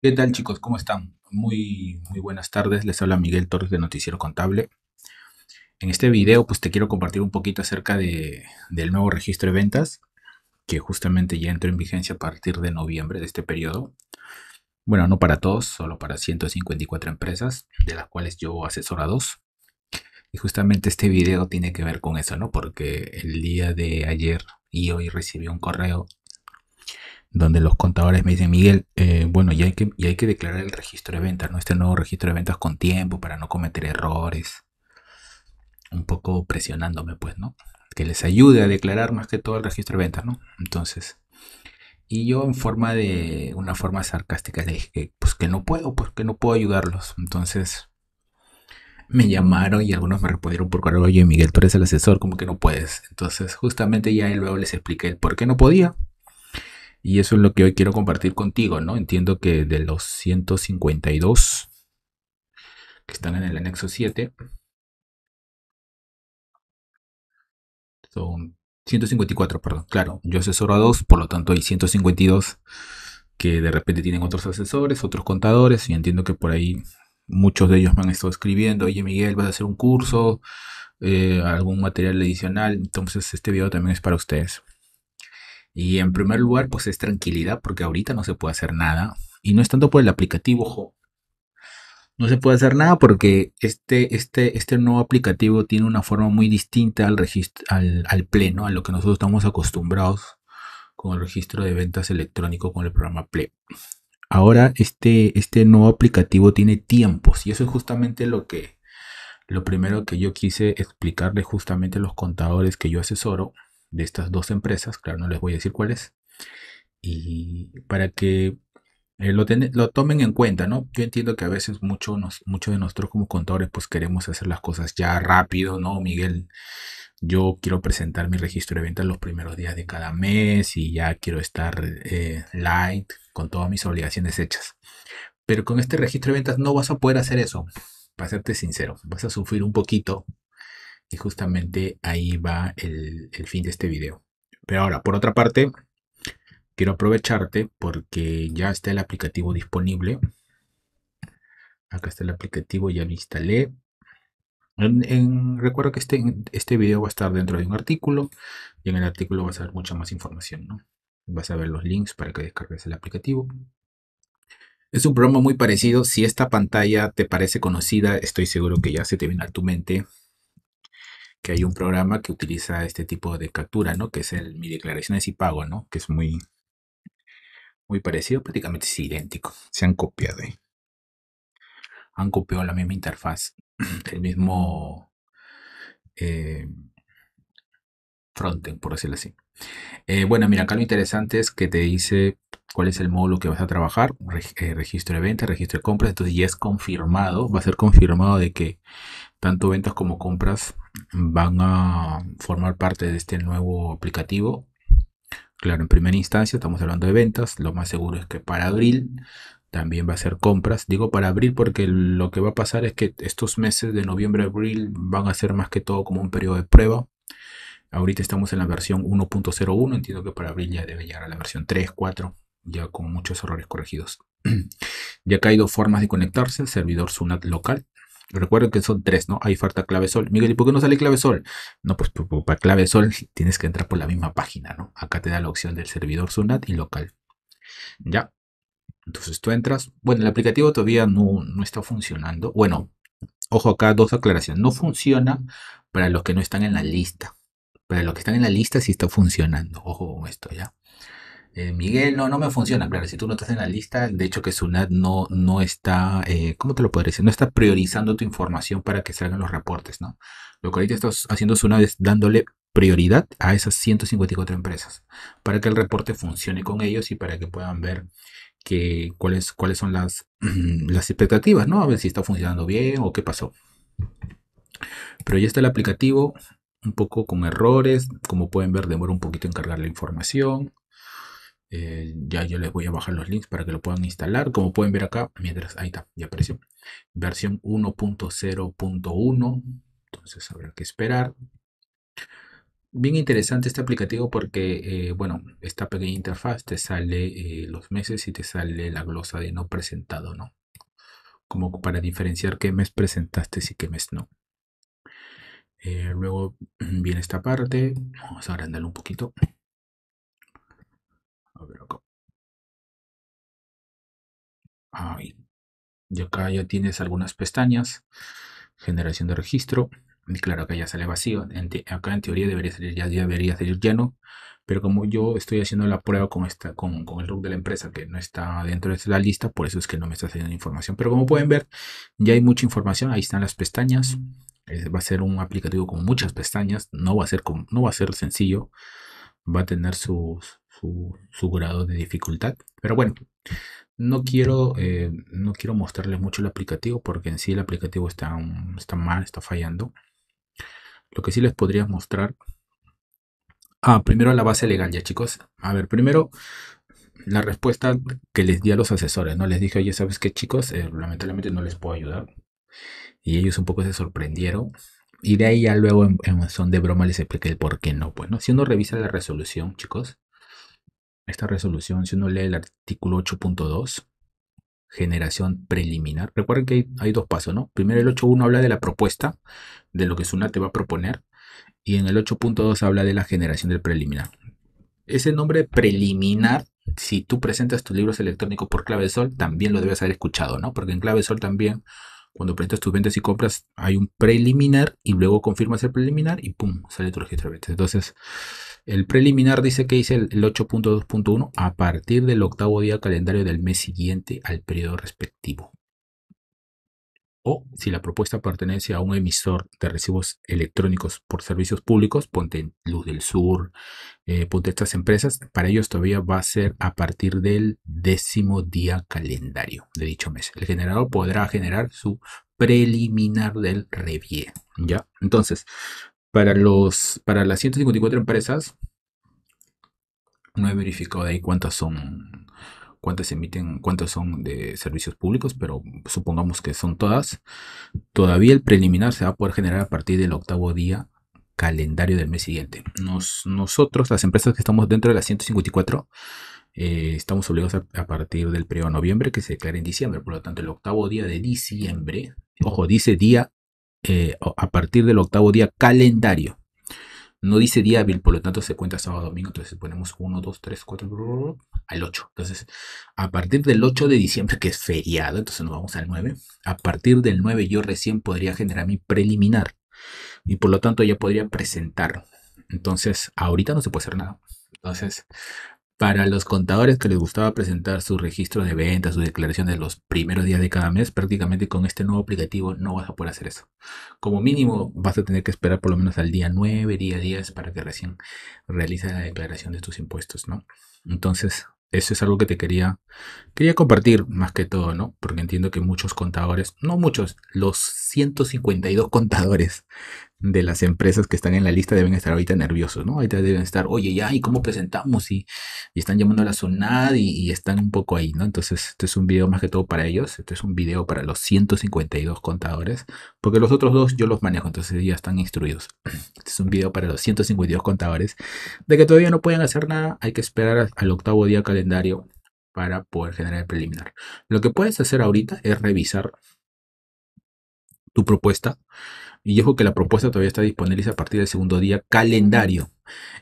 ¿Qué tal chicos? ¿Cómo están? Muy, muy buenas tardes, les habla Miguel Torres de Noticiero Contable. En este video pues te quiero compartir un poquito acerca de, del nuevo registro de ventas que justamente ya entró en vigencia a partir de noviembre de este periodo. Bueno, no para todos, solo para 154 empresas, de las cuales yo asesoro a dos. Y justamente este video tiene que ver con eso, ¿no? Porque el día de ayer y hoy recibí un correo donde los contadores me dicen, Miguel, eh, bueno, ya hay, que, declarar el registro de ventas, ¿no? Este nuevo registro de ventas con tiempo para no cometer errores. Un poco presionándome, pues, ¿no? Que les ayude a declarar más que todo el registro de ventas, ¿no? Entonces, y yo en forma de, una forma sarcástica, le dije pues que no puedo, porque pues no puedo ayudarlos. Entonces, me llamaron y algunos me respondieron por correo, oye Miguel, tú eres el asesor, como que no puedes. Entonces, justamente ya luego les expliqué el por qué no podía. Y eso es lo que hoy quiero compartir contigo, ¿no? Entiendo que de los 152 que están en el anexo 7, son 154, perdón, claro, yo asesoro a dos, por lo tanto hay 152 que de repente tienen otros asesores, otros contadores, y entiendo que por ahí muchos de ellos me han estado escribiendo, oye Miguel, vas a hacer un curso, eh, algún material adicional, entonces este video también es para ustedes. Y en primer lugar, pues es tranquilidad, porque ahorita no se puede hacer nada. Y no es tanto por el aplicativo, No se puede hacer nada porque este, este, este nuevo aplicativo tiene una forma muy distinta al, registro, al, pleno, a lo que nosotros estamos acostumbrados con el registro de ventas electrónico con el programa PLE. Ahora este, este nuevo aplicativo tiene tiempos y eso es justamente lo que, lo primero que yo quise explicarle justamente los contadores que yo asesoro de estas dos empresas, claro, no les voy a decir cuáles, y para que eh, lo, tomen en cuenta, ¿no? Yo entiendo que a veces muchos mucho de nosotros como contadores pues queremos hacer las cosas ya rápido, ¿no, Miguel? Yo quiero presentar mi registro de ventas los primeros días de cada mes y ya quiero estar eh, light con todas mis obligaciones hechas. Pero con este registro de ventas no vas a poder hacer eso, para serte sincero. Vas a sufrir un poquito y justamente ahí va el, fin de este video. Pero ahora, por otra parte, quiero aprovecharte porque ya está el aplicativo disponible. Acá está el aplicativo, ya lo instalé. En, recuerdo que este, este video va a estar dentro de un artículo y en el artículo vas a ver mucha más información. Vas a ver los links para que descargues el aplicativo. Es un programa muy parecido. Si esta pantalla te parece conocida, estoy seguro que ya se te viene a tu mente que hay un programa que utiliza este tipo de captura, ¿no? Que es el Mi Declaraciones y Pago, ¿no? Que es muy, muy parecido, prácticamente es idéntico. Se han copiado. ¿eh? Han copiado la misma interfaz, el mismo eh, frontend, por decirlo así. Eh, bueno, mira, acá lo interesante es que te dice cuál es el módulo que vas a trabajar, registro de ventas, registro de compras, entonces ya es confirmado, va a ser confirmado de que tanto ventas como compras van a formar parte de este nuevo aplicativo. Claro, en primera instancia estamos hablando de ventas. Lo más seguro es que para abril también va a ser compras. Digo para abril porque lo que va a pasar es que estos meses de noviembre a abril van a ser más que todo como un periodo de prueba. Ahorita estamos en la versión 1.01. Entiendo que para abril ya debe llegar a la versión 3.4, ya con muchos errores corregidos. ya que hay dos formas de conectarse. El servidor Sunat local Recuerden que son tres, ¿no? Ahí falta clave sol. Miguel, ¿y por qué no sale clave sol? No, pues, pues, pues para clave sol tienes que entrar por la misma página, ¿no? Acá te da la opción del servidor SUNAT y local. Ya. Entonces tú entras. Bueno, el aplicativo todavía no, no está funcionando. Bueno, ojo acá, dos aclaraciones. No funciona para los que no están en la lista. Para los que están en la lista sí está funcionando. Ojo con esto, ¿ya? Eh, Miguel, no, no me funciona. Claro, si tú no estás en la lista, de hecho que SUNAT no, no está, eh, ¿cómo te lo podría decir? No está priorizando tu información para que salgan los reportes, ¿no? Lo que ahorita estás haciendo SUNAT es dándole prioridad a esas 154 empresas para que el reporte funcione con ellos y para que puedan ver que, cuáles, cuáles son las, las expectativas, ¿no? A ver si está funcionando bien o qué pasó. Pero ya está el aplicativo, un poco con errores, como pueden ver demora un poquito en cargar la información, eh, ya yo les voy a bajar los links para que lo puedan instalar. Como pueden ver acá, mientras ahí está, ya apareció. Versión 1.0.1. Entonces habrá que esperar. Bien interesante este aplicativo porque, eh, bueno, esta pequeña interfaz te sale eh, los meses y te sale la glosa de no presentado, ¿no? Como para diferenciar qué mes presentaste y qué mes no. luego viene esta parte. Vamos a agrandarlo un poquito. Y acá ya tienes algunas pestañas. Generación de registro. Y claro, que ya sale vacío. acá en teoría debería salir ya debería salir lleno. Pero como yo estoy haciendo la prueba con, esta, con, con el look de la empresa que no está dentro de la lista, por eso es que no me está saliendo información. Pero como pueden ver, ya hay mucha información. Ahí están las pestañas. va a ser un aplicativo con muchas pestañas. No va a ser, no va a ser sencillo. Va a tener sus, su, grado de dificultad. Pero bueno, no quiero, eh, no quiero mostrarles mucho el aplicativo porque en sí el aplicativo está, está mal, está fallando. Lo que sí les podría mostrar. Ah, primero la base legal ya chicos. A ver, primero la respuesta que les di a los asesores, ¿no? Les dije, oye, ¿sabes qué chicos? Eh, lamentablemente no les puedo ayudar. Y ellos un poco se sorprendieron. Y de ahí ya luego son de broma les expliqué el por qué no. Bueno, pues, Si uno revisa la resolución, chicos, esta resolución, si uno lee el artículo 8.2, generación preliminar, recuerden que hay, dos pasos, ¿no? Primero el 8.1 habla de la propuesta, de lo que Sunat te va a proponer, y en el 8.2 habla de la generación del preliminar. Ese nombre preliminar, si tú presentas tus libros electrónicos por Clave Sol, también lo debes haber escuchado, ¿no? Porque en Clave Sol también cuando prestas tus ventas y compras, hay un preliminar y luego confirmas el preliminar y pum, sale tu registro de ventas. Entonces, el preliminar dice que hice el 8.2.1 a partir del octavo día calendario del mes siguiente al periodo respectivo o si la propuesta pertenece a un emisor de recibos electrónicos por servicios públicos, ponte Luz del Sur, eh, ponte estas empresas, para ellos todavía va a ser a partir del décimo día calendario de dicho mes. El generador podrá generar su preliminar del revie, ¿ya? Entonces, para, los, para las 154 empresas, no he verificado de ahí cuántas son cuántas emiten, cuántas son de servicios públicos, pero supongamos que son todas. Todavía el preliminar se va a poder generar a partir del octavo día calendario del mes siguiente. nosotros, las empresas que estamos dentro de las 154, eh, estamos obligados a, partir del periodo de noviembre que se declara en diciembre. Por lo tanto, el octavo día de diciembre, ojo, dice día, eh, a partir del octavo día calendario. No dice día hábil, por lo tanto se cuenta sábado, domingo. Entonces ponemos 1, 2, 3, 4, al 8. Entonces, a partir del 8 de diciembre, que es feriado, entonces nos vamos al 9. A partir del 9 yo recién podría generar mi preliminar. Y por lo tanto ya podría presentarlo. Entonces, ahorita no se puede hacer nada. Entonces, para los contadores que les gustaba presentar su registro de ventas, declaración de los primeros días de cada mes, prácticamente con este nuevo aplicativo no vas a poder hacer eso. Como mínimo vas a tener que esperar por lo menos al día 9, día 10 para que recién realices la declaración de tus impuestos, ¿no? Entonces, eso es algo que te quería, quería compartir más que todo, ¿no? Porque entiendo que muchos contadores, no muchos, los 152 contadores de las empresas que están en la lista deben estar ahorita nerviosos, ¿no? Ahorita deben estar, oye, ya, ¿y cómo presentamos? Y, están llamando a la zona y, y, están un poco ahí, ¿no? Entonces, este es un video más que todo para ellos, este es un video para los 152 contadores, porque los otros dos yo los manejo, entonces ya están instruidos. Este es un video para los 152 contadores, de que todavía no pueden hacer nada, hay que esperar al octavo día calendario para poder generar el preliminar. Lo que puedes hacer ahorita es revisar tu propuesta. Y dijo que la propuesta todavía está disponible a partir del segundo día calendario.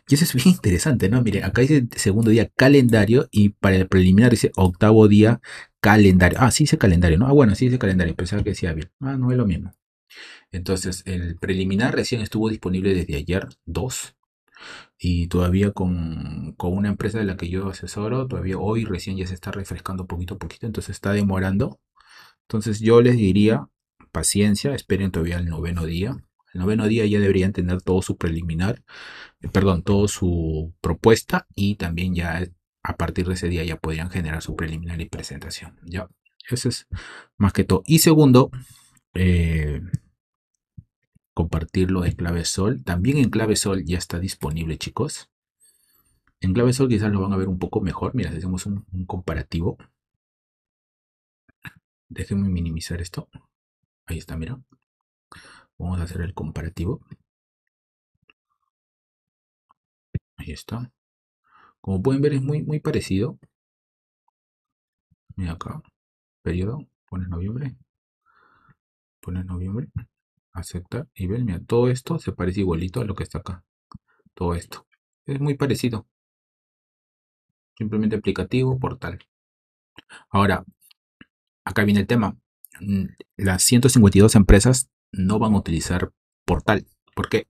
Y eso es bien interesante, ¿no? Mire, acá dice segundo día calendario y para el preliminar dice octavo día calendario. Ah, sí dice calendario, ¿no? Ah, bueno, sí dice calendario. Pensaba que decía bien. Ah, no es lo mismo. Entonces, el preliminar recién estuvo disponible desde ayer 2. Y todavía con, con, una empresa de la que yo asesoro, todavía hoy recién ya se está refrescando poquito a poquito, entonces está demorando. Entonces yo les diría paciencia, esperen todavía el noveno día. El noveno día ya deberían tener todo su preliminar, eh, perdón, toda su propuesta y también ya eh, a partir de ese día ya podrían generar su preliminar y presentación. Ya, eso es más que todo. Y segundo, eh, compartirlo en clave sol. También en clave sol ya está disponible, chicos. En clave sol quizás lo van a ver un poco mejor. Mira, hacemos un, un comparativo. Déjenme minimizar esto. Ahí está, mira. Vamos a hacer el comparativo. Ahí está. Como pueden ver es muy, muy parecido. Mira acá. Periodo. Pone noviembre. Pone noviembre. Acepta. Y ven, mira, todo esto se parece igualito a lo que está acá. Todo esto. Es muy parecido. Simplemente aplicativo, portal. Ahora, acá viene el tema. Mm, las 152 empresas no van a utilizar portal. ¿Por qué?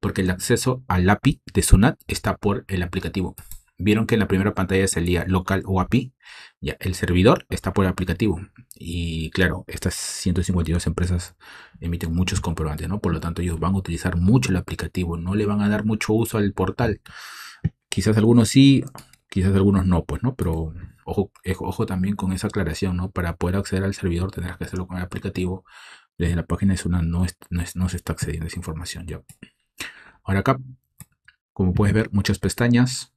Porque el acceso al API de Sunat está por el aplicativo. Vieron que en la primera pantalla salía local o API. Ya, el servidor está por el aplicativo. Y claro, estas 152 empresas emiten muchos comprobantes, ¿no? Por lo tanto, ellos van a utilizar mucho el aplicativo. No le van a dar mucho uso al portal. Quizás algunos sí, quizás algunos no, pues, ¿no? Pero ojo, eh, ojo también con esa aclaración, ¿no? Para poder acceder al servidor tendrás que hacerlo con el aplicativo. Desde la página de Suna no, no, se está accediendo a esa información ya. Ahora acá, como puedes ver, muchas pestañas.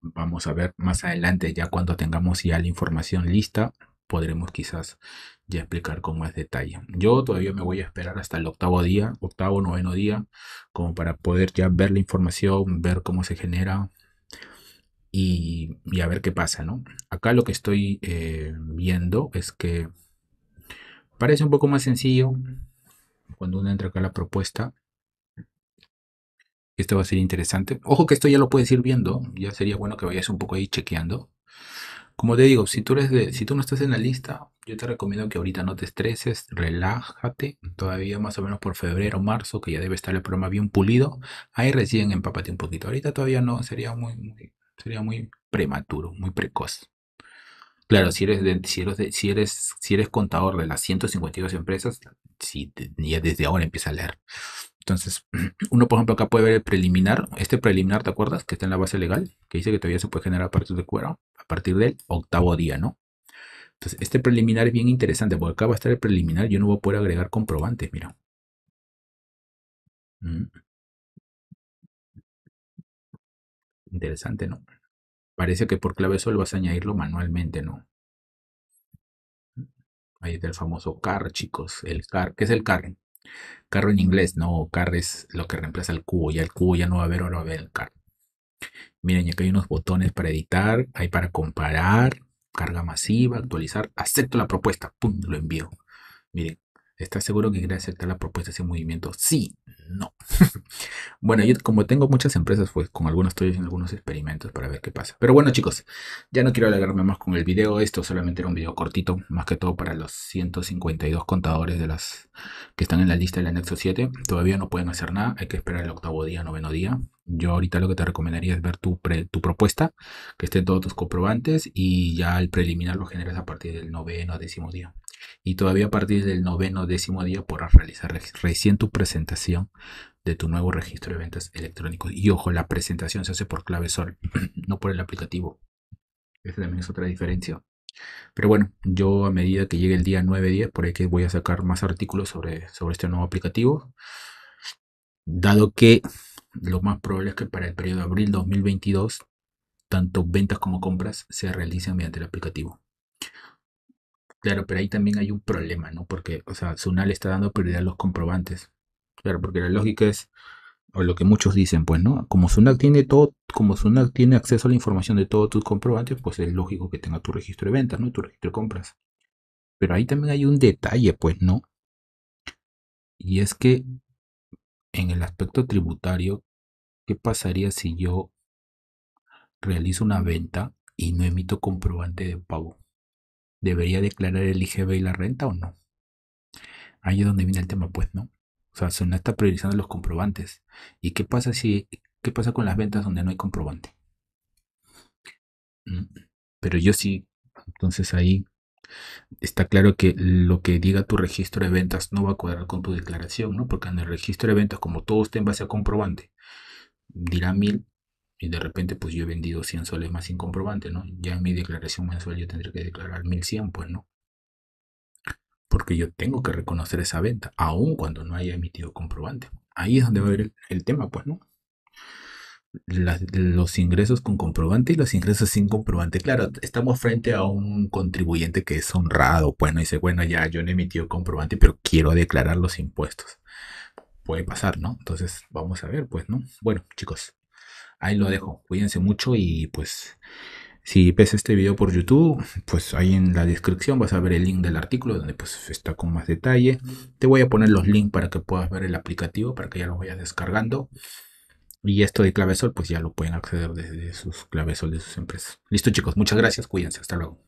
Vamos a ver más adelante ya cuando tengamos ya la información lista podremos quizás ya explicar con más detalle. Yo todavía me voy a esperar hasta el octavo día, octavo, noveno día, como para poder ya ver la información, ver cómo se genera y, a ver qué pasa, ¿no? Acá lo que estoy eh, viendo es que parece un poco más sencillo cuando uno entra acá la propuesta. Esto va a ser interesante. Ojo que esto ya lo puedes ir viendo. Ya sería bueno que vayas un poco ahí chequeando. Como te digo, si tú, no estás en la lista, yo te recomiendo que ahorita no te estreses, relájate. Todavía más o menos por febrero, o marzo, que ya debe estar el programa bien pulido. Ahí recién empápate un poquito. Ahorita todavía no, sería muy, sería muy prematuro, muy precoz. Claro, si eres, si, si, eres, contador de las 152 empresas, si ya desde ahora empieza a leer. Entonces, uno, por ejemplo, acá puede ver el preliminar. Este preliminar, ¿te acuerdas? Que está en la base legal, que dice que todavía se puede generar a partir del cuero, a partir del octavo día, ¿no? Entonces, este preliminar es bien interesante, porque acá va a estar el preliminar, yo no voy a poder agregar comprobantes, mira. Mm. Interesante, ¿no? Parece que por clave sol vas a añadirlo manualmente, ¿no? Ahí está el famoso car, chicos. El car. ¿Qué es el car? Carro en inglés, no, car es lo que reemplaza el cubo, ya el cubo ya no va a haber, ahora va a haber el carro. Miren, que hay unos botones para editar, hay para comparar, carga masiva, actualizar, acepto la propuesta, pum, lo envío. Miren, ¿Estás seguro que quieres aceptar la propuesta de ese movimiento? Sí, no. bueno, yo como tengo muchas empresas, pues con algunas estoy haciendo algunos experimentos para ver qué pasa. Pero bueno, chicos, ya no quiero alargarme más con el video. Esto solamente era un video cortito, más que todo para los 152 contadores de las que están en la lista del anexo 7. Todavía no pueden hacer nada, hay que esperar el octavo día, noveno día. Yo ahorita lo que te recomendaría es ver tu, tu propuesta, que estén todos tus comprobantes y ya el preliminar lo generas a partir del noveno, décimo día y todavía a partir del noveno décimo día podrás realizar recién tu presentación de tu nuevo registro de ventas electrónicos. Y ojo, la presentación se hace por clave sol no por el aplicativo. Esa también es otra diferencia. Pero bueno, yo a medida que llegue el día 9-10, por ahí que voy a sacar más artículos sobre, sobre este nuevo aplicativo. Dado que lo más probable es que para el periodo de abril 2022, tanto ventas como compras se realicen mediante el aplicativo. Claro, pero ahí también hay un problema, ¿no? Porque, o sea, Sunal está dando pérdida a los comprobantes. Claro, porque la lógica es, o lo que muchos dicen, pues, ¿no? Como Sunat tiene todo, como Sunat tiene acceso a la información de todos tus comprobantes, pues es lógico que tenga tu registro de ventas, ¿no? Y Tu registro de compras. Pero ahí también hay un detalle, pues, ¿no? Y es que en el aspecto tributario, ¿qué pasaría si yo realizo una venta y no emito comprobante de pago? ¿debería declarar el IGB y la renta o no? Ahí es donde viene el tema, pues, ¿no? O sea, no está priorizando los comprobantes. ¿Y qué pasa si qué pasa con las ventas donde no hay comprobante? Mm, pero yo sí, entonces ahí está claro que lo que diga tu registro de ventas no va a cuadrar con tu declaración, ¿no? Porque en el registro de ventas, como todo está en base a comprobante, dirá mil, y de repente pues yo he vendido 100 soles más sin comprobante, ¿no? Ya en mi declaración mensual yo tendría que declarar 1100, pues, ¿no? Porque yo tengo que reconocer esa venta, aun cuando no haya emitido comprobante. Ahí es donde va a haber el, tema, pues, ¿no? los ingresos con comprobante y los ingresos sin comprobante. Claro, estamos frente a un contribuyente que es honrado, pues no dice, bueno, ya yo no he emitido comprobante, pero quiero declarar los impuestos. Puede pasar, ¿no? Entonces, vamos a ver, pues, ¿no? Bueno, chicos, Ahí lo dejo. Cuídense mucho y pues si ves este video por YouTube, pues ahí en la descripción vas a ver el link del artículo donde pues está con más detalle. Te voy a poner los links para que puedas ver el aplicativo, para que ya lo vayas descargando. Y esto de Clavesol, pues ya lo pueden acceder desde sus Clavesol de sus empresas. Listo chicos, muchas gracias, cuídense, hasta luego.